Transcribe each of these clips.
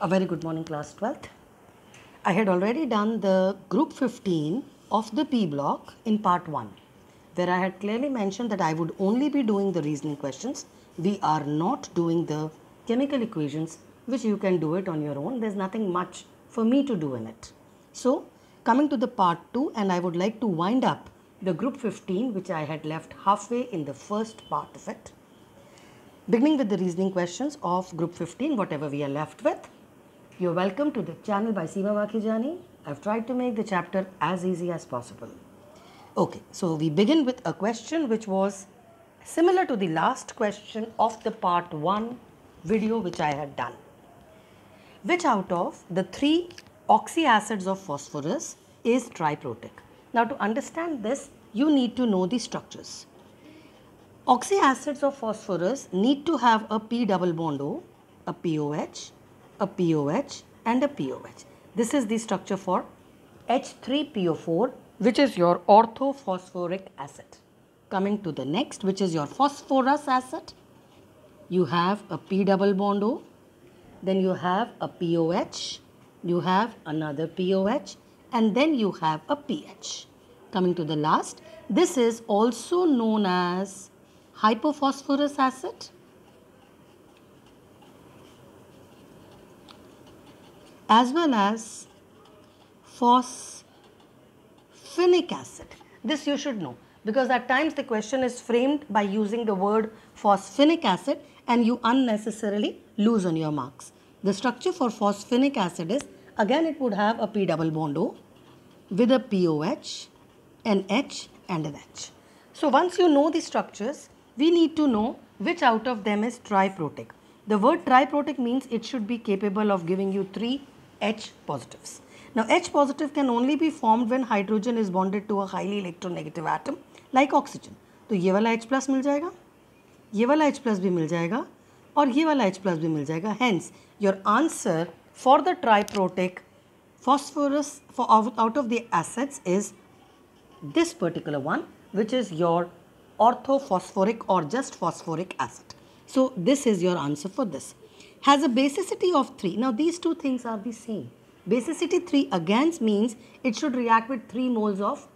A very good morning class 12th. I had already done the group 15 of the P block in part 1 where I had clearly mentioned that I would only be doing the reasoning questions. We are not doing the chemical equations which you can do it on your own. There's nothing much for me to do in it. So coming to the part 2 and I would like to wind up the group 15 which I had left halfway in the first part of it. Beginning with the reasoning questions of group 15 whatever we are left with you're welcome to the channel by Seema Vakijani. I've tried to make the chapter as easy as possible. Okay, so we begin with a question which was similar to the last question of the part 1 video which I had done. Which out of the three oxyacids of phosphorus is triprotic? Now to understand this, you need to know the structures. Oxyacids of phosphorus need to have a P double bond O, a POH a POH and a POH. This is the structure for H3PO4 which is your orthophosphoric acid. Coming to the next which is your phosphorus acid. You have a P double bond O. Then you have a POH. You have another POH and then you have a pH. Coming to the last, this is also known as hypophosphorus acid as well as phosphinic acid. This you should know because at times the question is framed by using the word phosphinic acid and you unnecessarily lose on your marks. The structure for phosphinic acid is again it would have a P double bond O with a POH, an H and an H. So once you know the structures, we need to know which out of them is triprotic. The word triprotic means it should be capable of giving you three H positives. Now H positive can only be formed when hydrogen is bonded to a highly electronegative atom like oxygen. So, ये वाला H plus मिल जाएगा ये वाला H plus भी मिल जाएगा और ये वाला H plus भी मिल जाएगा Hence, your answer for the triprotic phosphorus for out of the acids is this particular one which is your orthophosphoric or just phosphoric acid. So this is your answer for this has a basicity of 3. Now these two things are the same. Basicity 3 against means it should react with 3 moles of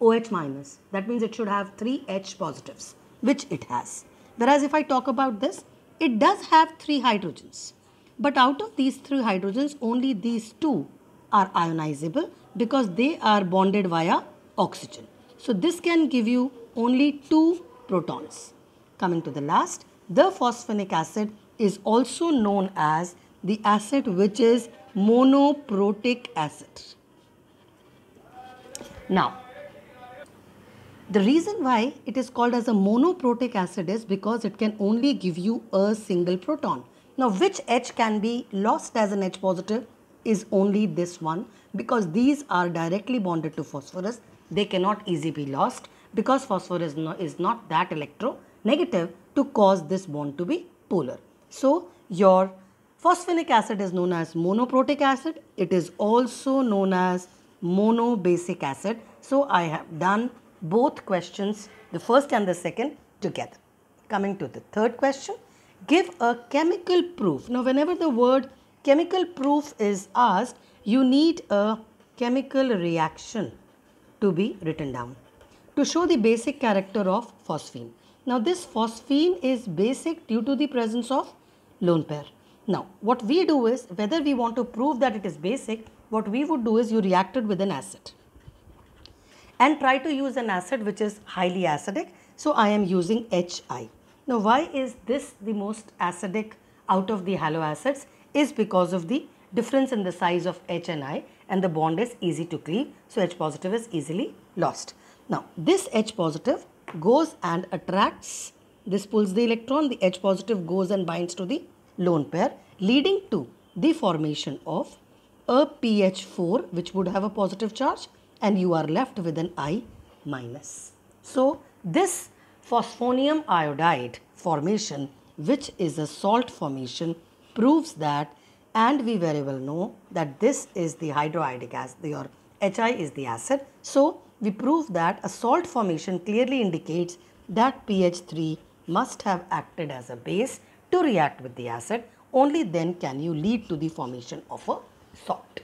OH minus. That means it should have 3 H positives, which it has. Whereas if I talk about this, it does have 3 hydrogens. But out of these 3 hydrogens, only these 2 are ionizable because they are bonded via oxygen. So this can give you only 2 protons. Coming to the last, the phosphonic acid is also known as the acid which is monoprotic acid. Now, the reason why it is called as a monoprotic acid is because it can only give you a single proton. Now, which H can be lost as an H positive is only this one because these are directly bonded to phosphorus. They cannot easily be lost because phosphorus is not that electronegative to cause this bond to be polar. So your phosphonic acid is known as monoprotic acid. It is also known as monobasic acid. So I have done both questions, the first and the second together. Coming to the third question, give a chemical proof. Now whenever the word chemical proof is asked, you need a chemical reaction to be written down to show the basic character of phosphine. Now this phosphine is basic due to the presence of lone pair. Now, what we do is, whether we want to prove that it is basic, what we would do is you reacted with an acid and try to use an acid which is highly acidic. So, I am using HI. Now, why is this the most acidic out of the haloacids is because of the difference in the size of H and I and the bond is easy to cleave. So, H positive is easily lost. Now, this H positive goes and attracts this pulls the electron, the H positive goes and binds to the lone pair leading to the formation of a PH4 which would have a positive charge and you are left with an I minus. So this phosphonium iodide formation which is a salt formation proves that and we very well know that this is the hydroiodic acid Your HI is the acid. So we prove that a salt formation clearly indicates that pH 3 must have acted as a base to react with the acid. Only then can you lead to the formation of a salt.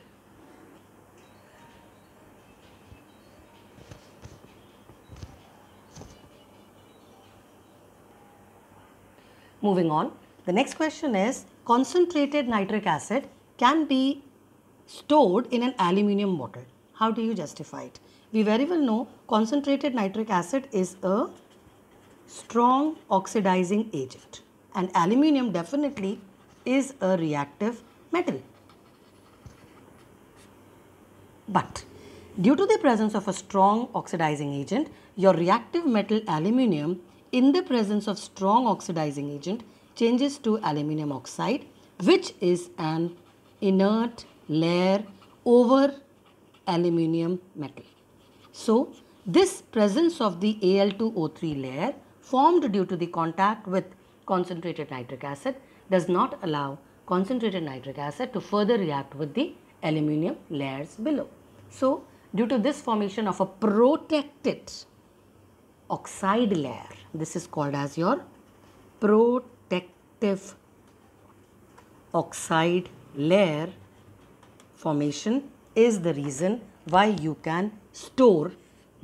Moving on, the next question is concentrated nitric acid can be stored in an aluminium bottle. How do you justify it? We very well know concentrated nitric acid is a strong oxidizing agent and aluminium definitely is a reactive metal. But due to the presence of a strong oxidizing agent, your reactive metal aluminium in the presence of strong oxidizing agent changes to aluminium oxide which is an inert layer over aluminium metal. So, this presence of the Al2O3 layer formed due to the contact with concentrated nitric acid does not allow concentrated nitric acid to further react with the aluminium layers below. So, due to this formation of a protected oxide layer, this is called as your protective oxide layer formation is the reason why you can store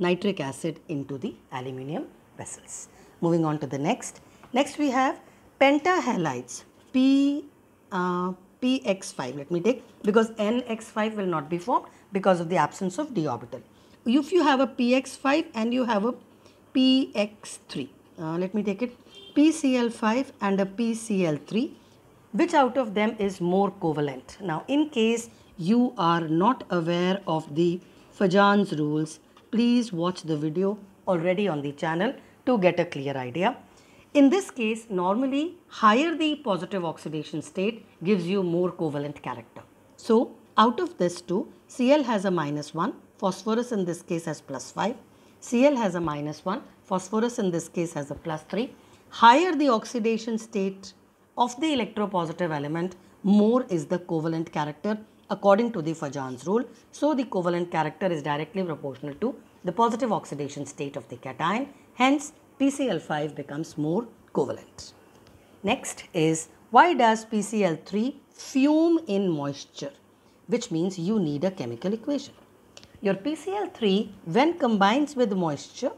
nitric acid into the aluminium vessels. Moving on to the next. Next we have pentahalides P, uh, PX5. Let me take because NX5 will not be formed because of the absence of d orbital. If you have a PX5 and you have a PX3, uh, let me take it PCl5 and a PCl3 which out of them is more covalent. Now in case you are not aware of the Fajan's rules, please watch the video already on the channel to get a clear idea. In this case, normally higher the positive oxidation state gives you more covalent character. So, out of this 2, Cl has a minus 1, phosphorus in this case has plus 5, Cl has a minus 1, phosphorus in this case has a plus 3. Higher the oxidation state of the electropositive element, more is the covalent character according to the Fajan's rule. So, the covalent character is directly proportional to the positive oxidation state of the cation Hence, PCl5 becomes more covalent. Next is why does PCl3 fume in moisture? Which means you need a chemical equation. Your PCl3 when combines with moisture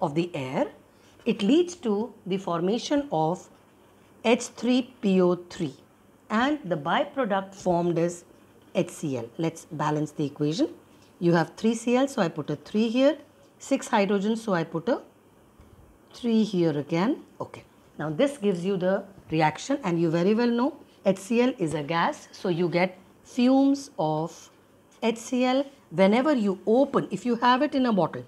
of the air, it leads to the formation of H3PO3 and the byproduct formed is HCl. Let's balance the equation. You have 3 Cl so I put a 3 here, 6 hydrogen so I put a 3 here again. Okay. Now this gives you the reaction and you very well know HCl is a gas. So you get fumes of HCl whenever you open, if you have it in a bottle,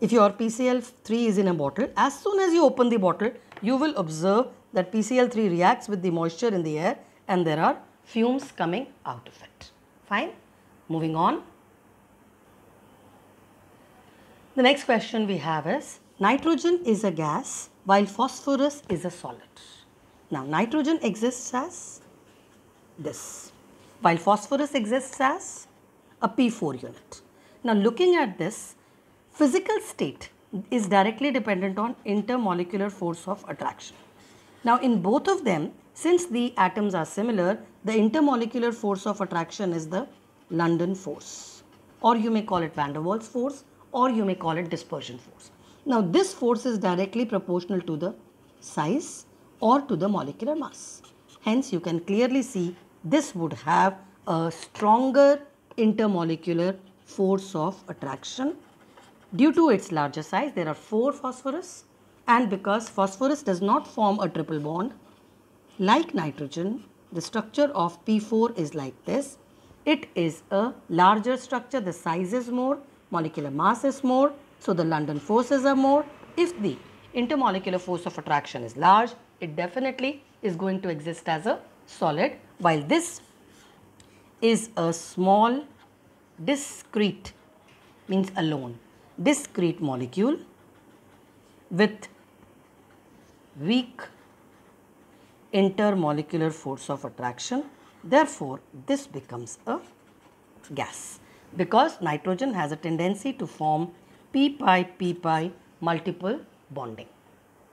if your PCl3 is in a bottle, as soon as you open the bottle, you will observe that PCl3 reacts with the moisture in the air and there are fumes coming out of it. Fine? Moving on. The next question we have is nitrogen is a gas while phosphorus is a solid. Now nitrogen exists as this while phosphorus exists as a P4 unit. Now looking at this physical state is directly dependent on intermolecular force of attraction. Now in both of them since the atoms are similar the intermolecular force of attraction is the London force or you may call it van der Waals force or you may call it dispersion force. Now this force is directly proportional to the size or to the molecular mass. Hence you can clearly see this would have a stronger intermolecular force of attraction. Due to its larger size there are 4 phosphorus and because phosphorus does not form a triple bond like nitrogen the structure of P4 is like this. It is a larger structure the size is more molecular mass is more, so the London forces are more. If the intermolecular force of attraction is large, it definitely is going to exist as a solid while this is a small discrete means alone discrete molecule with weak intermolecular force of attraction therefore this becomes a gas because nitrogen has a tendency to form p pi p pi multiple bonding.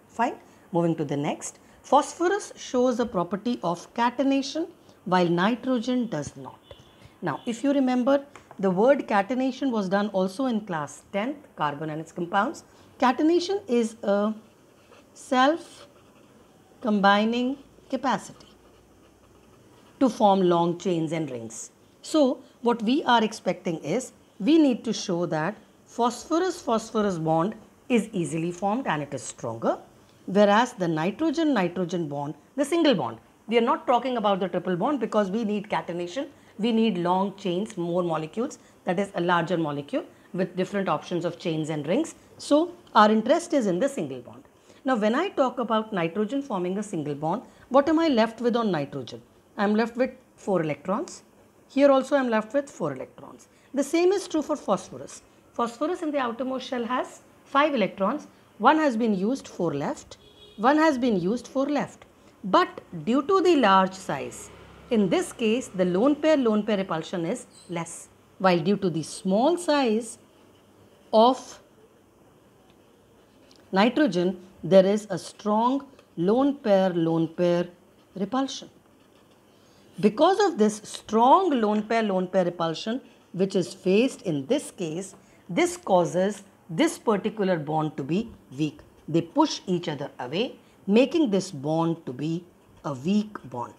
Fine. Moving to the next. Phosphorus shows a property of catenation while nitrogen does not. Now, if you remember, the word catenation was done also in class 10th, carbon and its compounds. Catenation is a self-combining capacity to form long chains and rings. So, what we are expecting is we need to show that phosphorus-phosphorus bond is easily formed and it is stronger whereas the nitrogen-nitrogen bond, the single bond, we are not talking about the triple bond because we need catenation, we need long chains, more molecules, that is a larger molecule with different options of chains and rings. So, our interest is in the single bond. Now, when I talk about nitrogen forming a single bond, what am I left with on nitrogen? I am left with 4 electrons here also I am left with 4 electrons. The same is true for phosphorus. Phosphorus in the outermost shell has 5 electrons. One has been used, 4 left. One has been used, 4 left. But due to the large size, in this case the lone pair lone pair repulsion is less. While due to the small size of nitrogen, there is a strong lone pair lone pair repulsion. Because of this strong lone pair lone pair repulsion which is faced in this case, this causes this particular bond to be weak. They push each other away making this bond to be a weak bond.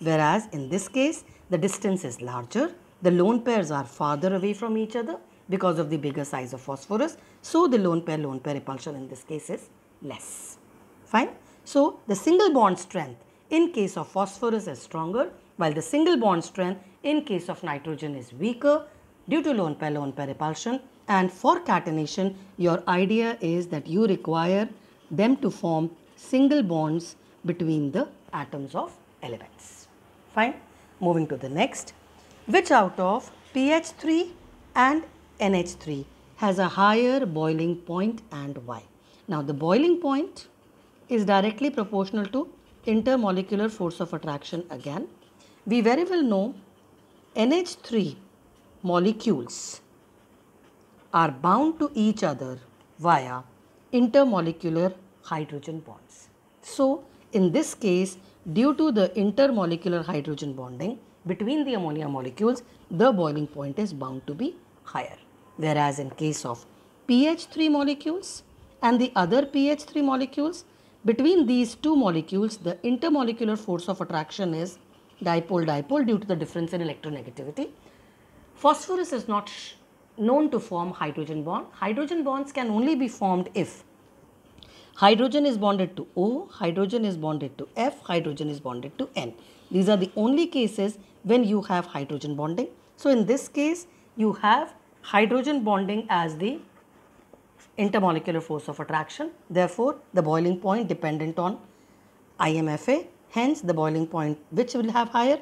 Whereas in this case, the distance is larger, the lone pairs are farther away from each other because of the bigger size of phosphorus. So, the lone pair lone pair repulsion in this case is less. Fine. So, the single bond strength in case of phosphorus is stronger while the single bond strength in case of nitrogen is weaker due to lone pair lone pair repulsion and for catenation your idea is that you require them to form single bonds between the atoms of elements. Fine. Moving to the next. Which out of pH3 and NH3 has a higher boiling point and why? Now the boiling point is directly proportional to intermolecular force of attraction again we very well know NH3 molecules are bound to each other via intermolecular hydrogen bonds. So, in this case, due to the intermolecular hydrogen bonding between the ammonia molecules, the boiling point is bound to be higher. Whereas in case of pH3 molecules and the other pH3 molecules, between these two molecules, the intermolecular force of attraction is dipole-dipole due to the difference in electronegativity. Phosphorus is not known to form hydrogen bond. Hydrogen bonds can only be formed if hydrogen is bonded to O, hydrogen is bonded to F, hydrogen is bonded to N. These are the only cases when you have hydrogen bonding. So, in this case, you have hydrogen bonding as the intermolecular force of attraction. Therefore, the boiling point dependent on IMFA hence the boiling point which will have higher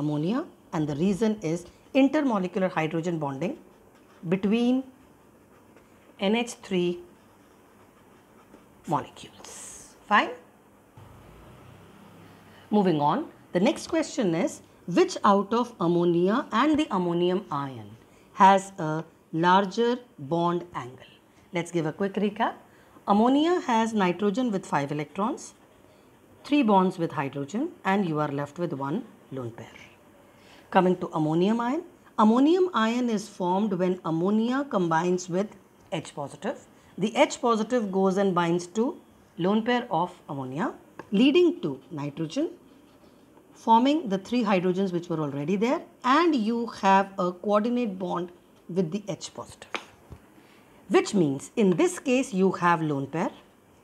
ammonia and the reason is intermolecular hydrogen bonding between NH3 molecules. Fine? Moving on, the next question is which out of ammonia and the ammonium ion has a larger bond angle? Let's give a quick recap. Ammonia has nitrogen with 5 electrons. 3 bonds with hydrogen and you are left with one lone pair. Coming to ammonium ion, ammonium ion is formed when ammonia combines with H positive. The H positive goes and binds to lone pair of ammonia leading to nitrogen forming the three hydrogens which were already there and you have a coordinate bond with the H positive which means in this case you have lone pair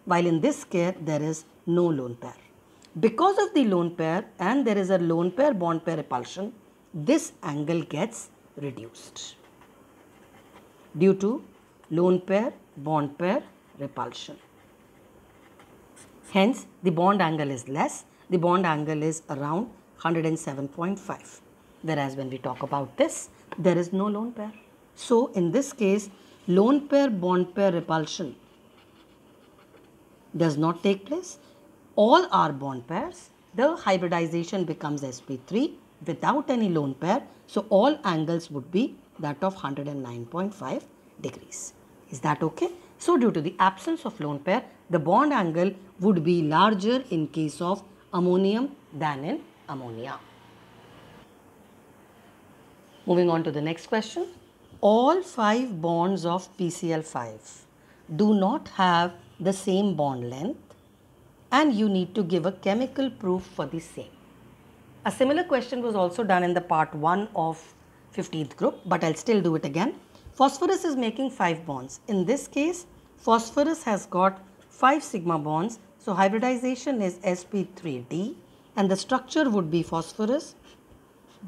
while in this case there is no lone pair. Because of the lone pair and there is a lone pair bond pair repulsion, this angle gets reduced due to lone pair bond pair repulsion. Hence, the bond angle is less. The bond angle is around 107.5. Whereas when we talk about this, there is no lone pair. So, in this case, lone pair bond pair repulsion does not take place all R bond pairs, the hybridization becomes sp3 without any lone pair. So, all angles would be that of 109.5 degrees. Is that okay? So, due to the absence of lone pair, the bond angle would be larger in case of ammonium than in ammonia. Moving on to the next question. All five bonds of PCl5 do not have the same bond length and you need to give a chemical proof for the same. A similar question was also done in the part 1 of 15th group but I'll still do it again. Phosphorus is making 5 bonds. In this case phosphorus has got 5 sigma bonds so hybridization is sp3d and the structure would be phosphorus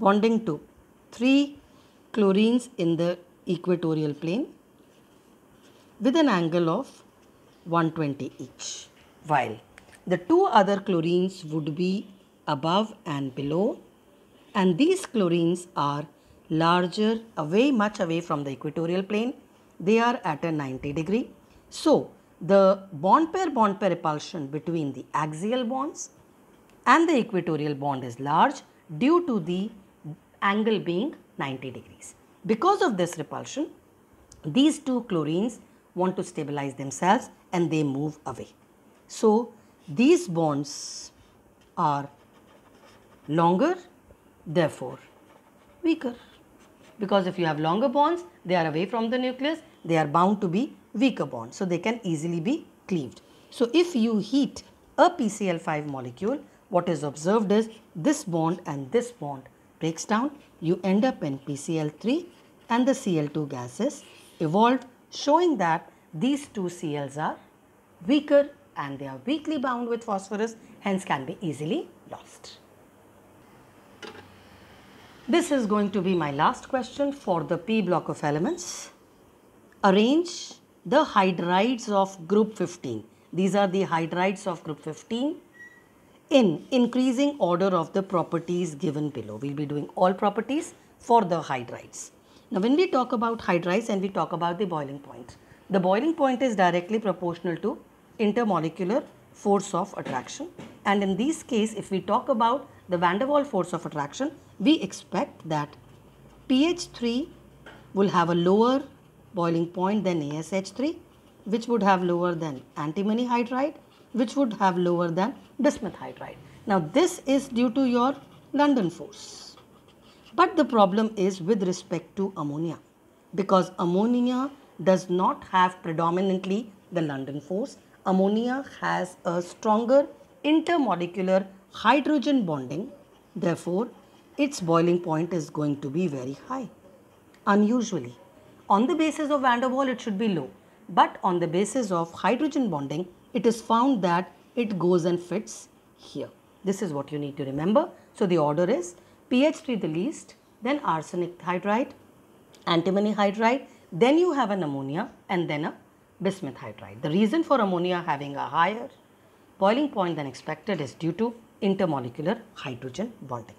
bonding to 3 chlorines in the equatorial plane with an angle of 120 each while the two other chlorines would be above and below and these chlorines are larger away much away from the equatorial plane. They are at a 90 degree. So the bond pair bond pair repulsion between the axial bonds and the equatorial bond is large due to the angle being 90 degrees. Because of this repulsion, these two chlorines want to stabilize themselves and they move away. So, these bonds are longer, therefore weaker. Because if you have longer bonds, they are away from the nucleus, they are bound to be weaker bonds. So they can easily be cleaved. So if you heat a PCL5 molecule, what is observed is this bond and this bond breaks down. You end up in PCL3 and the Cl2 gases evolved showing that these two Cls are weaker and they are weakly bound with phosphorus hence can be easily lost. This is going to be my last question for the P block of elements. Arrange the hydrides of group 15. These are the hydrides of group 15 in increasing order of the properties given below. We will be doing all properties for the hydrides. Now when we talk about hydrides and we talk about the boiling point, the boiling point is directly proportional to intermolecular force of attraction. And in this case, if we talk about the van der Waal force of attraction, we expect that pH3 will have a lower boiling point than ASH3, which would have lower than antimony hydride, which would have lower than bismuth hydride. Now, this is due to your London force. But the problem is with respect to ammonia because ammonia does not have predominantly the London force ammonia has a stronger intermolecular hydrogen bonding. Therefore, its boiling point is going to be very high. Unusually, on the basis of van der Waal, it should be low. But on the basis of hydrogen bonding, it is found that it goes and fits here. This is what you need to remember. So, the order is PH3 the least, then arsenic hydride, antimony hydride, then you have an ammonia and then a bismuth hydride. The reason for ammonia having a higher boiling point than expected is due to intermolecular hydrogen bonding.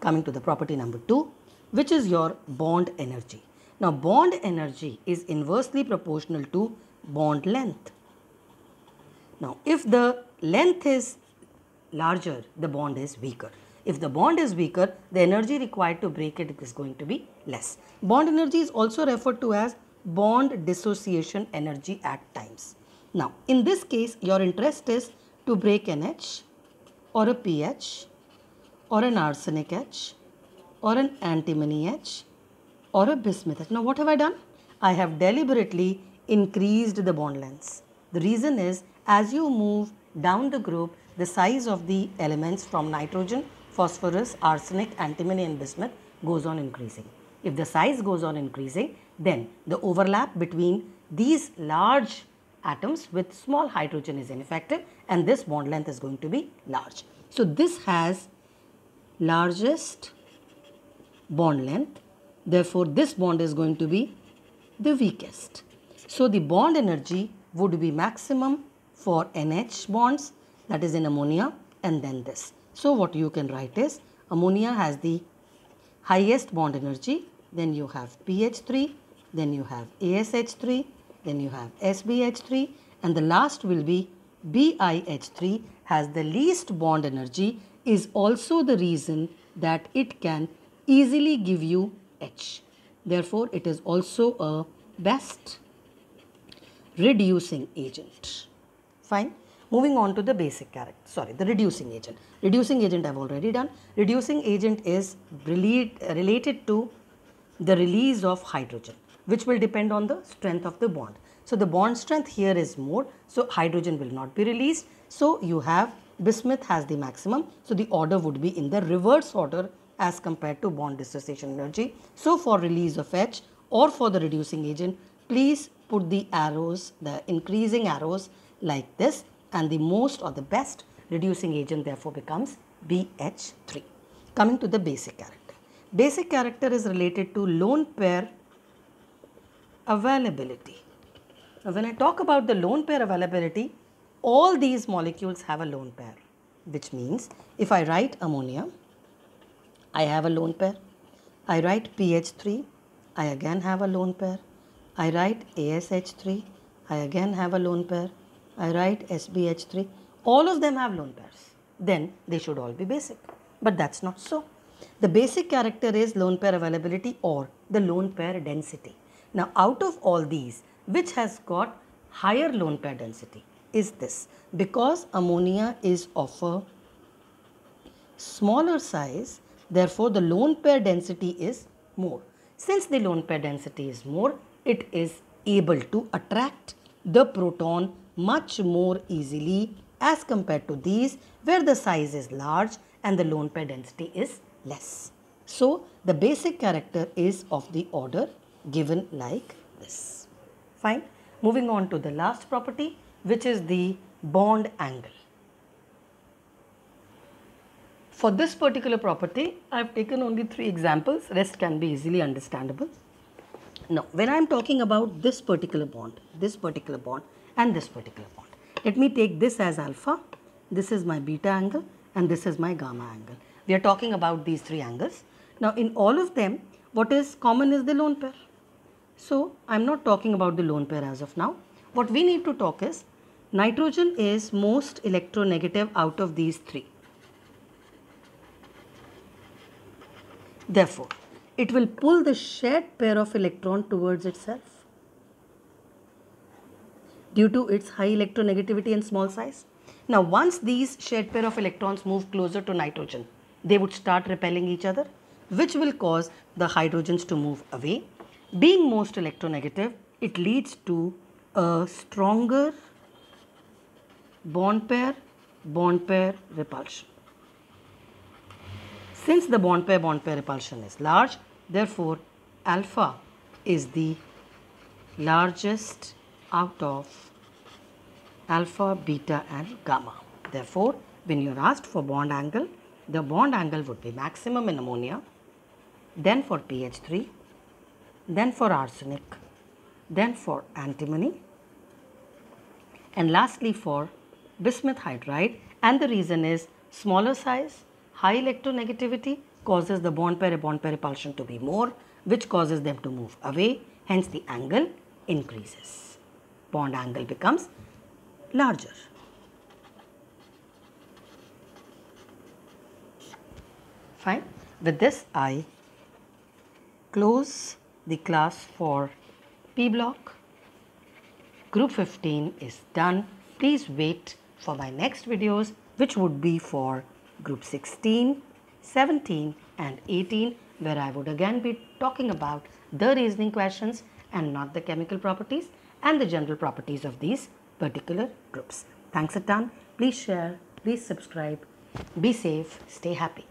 Coming to the property number 2 which is your bond energy. Now bond energy is inversely proportional to bond length. Now if the length is larger the bond is weaker. If the bond is weaker the energy required to break it is going to be less. Bond energy is also referred to as bond dissociation energy at times. Now, in this case, your interest is to break an H or a pH or an arsenic H or an antimony H or a bismuth H. Now, what have I done? I have deliberately increased the bond lengths. The reason is as you move down the group, the size of the elements from nitrogen, phosphorus, arsenic, antimony and bismuth goes on increasing. If the size goes on increasing, then the overlap between these large atoms with small hydrogen is ineffective and this bond length is going to be large. So, this has largest bond length. Therefore, this bond is going to be the weakest. So, the bond energy would be maximum for NH bonds that is in ammonia and then this. So, what you can write is ammonia has the highest bond energy then you have pH3, then you have ASH3, then you have SBH3 and the last will be BIH3 has the least bond energy is also the reason that it can easily give you H. Therefore, it is also a best reducing agent. Fine. Moving on to the basic character, sorry, the reducing agent. Reducing agent I have already done. Reducing agent is related to the release of hydrogen which will depend on the strength of the bond. So, the bond strength here is more. So, hydrogen will not be released. So, you have bismuth has the maximum. So, the order would be in the reverse order as compared to bond dissociation energy. So, for release of H or for the reducing agent, please put the arrows, the increasing arrows like this and the most or the best reducing agent therefore becomes BH3. Coming to the basic character. Basic character is related to lone pair availability. Now, when I talk about the lone pair availability, all these molecules have a lone pair, which means if I write ammonia, I have a lone pair. I write pH3, I again have a lone pair. I write ASH3, I again have a lone pair. I write SBH3, all of them have lone pairs. Then they should all be basic. But that's not so. The basic character is lone pair availability or the lone pair density. Now out of all these, which has got higher lone pair density is this. Because ammonia is of a smaller size, therefore the lone pair density is more. Since the lone pair density is more, it is able to attract the proton much more easily as compared to these where the size is large and the lone pair density is less. So, the basic character is of the order given like this. Fine. Moving on to the last property which is the bond angle. For this particular property, I have taken only three examples, rest can be easily understandable. Now, when I am talking about this particular bond, this particular bond and this particular bond, let me take this as alpha, this is my beta angle and this is my gamma angle. We are talking about these three angles. Now, in all of them, what is common is the lone pair. So, I am not talking about the lone pair as of now. What we need to talk is nitrogen is most electronegative out of these three. Therefore, it will pull the shared pair of electron towards itself due to its high electronegativity and small size. Now, once these shared pair of electrons move closer to nitrogen, they would start repelling each other which will cause the hydrogens to move away. Being most electronegative, it leads to a stronger bond pair bond pair repulsion. Since the bond pair bond pair repulsion is large, therefore alpha is the largest out of alpha, beta and gamma. Therefore, when you are asked for bond angle, the bond angle would be maximum in ammonia, then for PH3, then for arsenic, then for antimony and lastly for bismuth hydride and the reason is smaller size, high electronegativity causes the bond pair bond pair repulsion to be more which causes them to move away hence the angle increases. Bond angle becomes larger. Fine. With this I close the class for P block. Group 15 is done. Please wait for my next videos which would be for group 16, 17 and 18 where I would again be talking about the reasoning questions and not the chemical properties and the general properties of these particular groups. Thanks a ton. Please share, please subscribe. Be safe, stay happy.